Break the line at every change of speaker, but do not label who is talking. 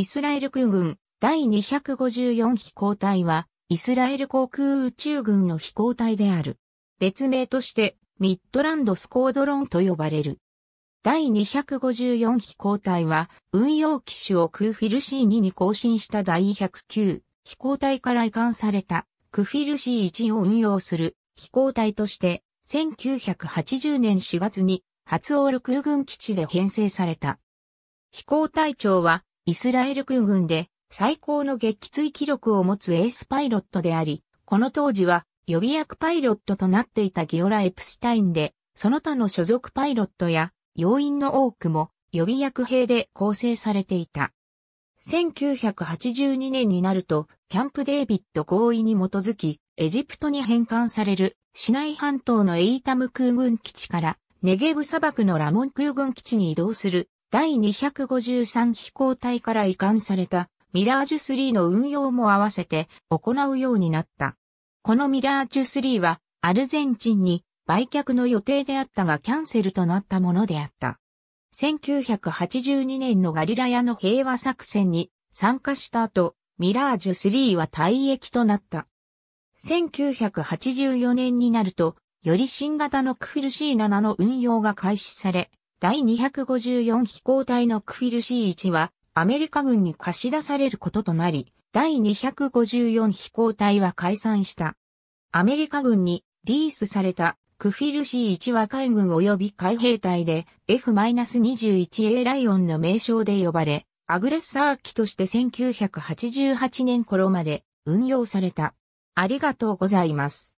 イス
ラエル空軍第254飛行隊は、イスラエル航空宇宙軍の飛行隊である。別名として、ミッドランドスコードロンと呼ばれる。第254飛行隊は、運用機種をクーフィル C2 に更新した第109飛行隊から移管された、クフィル C1 を運用する飛行隊として、1980年4月に、初オール空軍基地で編成された。飛行隊長は、イスラエル空軍で最高の撃墜記録を持つエースパイロットであり、この当時は予備役パイロットとなっていたギオラ・エプシュタインで、その他の所属パイロットや要員の多くも予備役兵で構成されていた。1982年になると、キャンプデービッド合意に基づき、エジプトに返還される市内半島のエイタム空軍基地からネゲブ砂漠のラモン空軍基地に移動する第253飛行隊から移管されたミラージュ3の運用も合わせて行うようになった。このミラージュ3はアルゼンチンに売却の予定であったがキャンセルとなったものであった。1982年のガリラヤの平和作戦に参加した後、ミラージュ3は退役となった。1984年になると、より新型のクフィル C7 の運用が開始され、第254飛行隊のクフィル C1 はアメリカ軍に貸し出されることとなり、第254飛行隊は解散した。アメリカ軍にリースされたクフィル C1 は海軍及び海兵隊で F-21A ライオンの名称で呼ばれ、アグレッサー機として1988年頃まで運用された。ありがとうござい
ます。